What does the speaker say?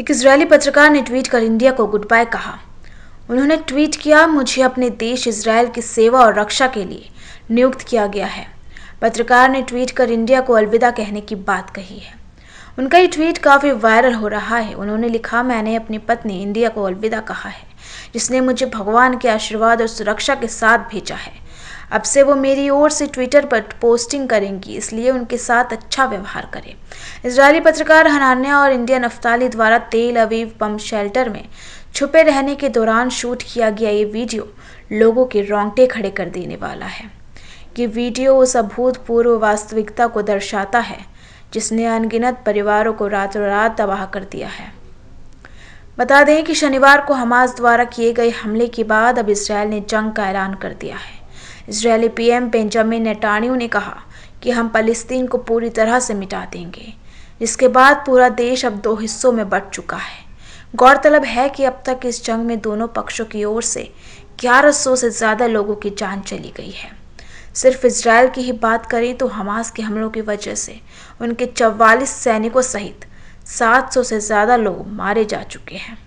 एक इजरायली पत्रकार ने ट्वीट कर इंडिया को गुड बाय कहा उन्होंने ट्वीट किया मुझे अपने देश इसराइल की सेवा और रक्षा के लिए नियुक्त किया गया है पत्रकार ने ट्वीट कर इंडिया को अलविदा कहने की बात कही है उनका ये ट्वीट काफ़ी वायरल हो रहा है उन्होंने लिखा मैंने अपनी पत्नी इंडिया को अलविदा कहा है जिसने मुझे भगवान के आशीर्वाद और सुरक्षा के साथ भेजा है अब से वो मेरी ओर से ट्विटर पर पोस्टिंग करेंगी इसलिए उनके साथ अच्छा व्यवहार करें इसराइली पत्रकार हनान्या और इंडियन अफ्ताली द्वारा तेल अवीव पम्प शेल्टर में छुपे रहने के दौरान शूट किया गया ये वीडियो लोगों के रोंगटे खड़े कर देने वाला है ये वीडियो उस अभूतपूर्व वास्तविकता को दर्शाता है जिसने अनगिनत परिवारों को रातों रात तबाह कर दिया है बता दें कि शनिवार को हमास द्वारा किए गए हमले के बाद अब इसराइल ने जंग का ऐलान कर दिया है इसराइली पीएम बेंजामिन नेटान्यू ने कहा कि हम फलस्तीन को पूरी तरह से मिटा देंगे जिसके बाद पूरा देश अब दो हिस्सों में बट चुका है गौरतलब है कि अब तक इस जंग में दोनों पक्षों की ओर से 1100 से ज़्यादा लोगों की जान चली गई है सिर्फ इसराइल की ही बात करें तो हमास के हमलों की वजह से उनके चवालीस सैनिकों सहित 700 से ज़्यादा लोग मारे जा चुके हैं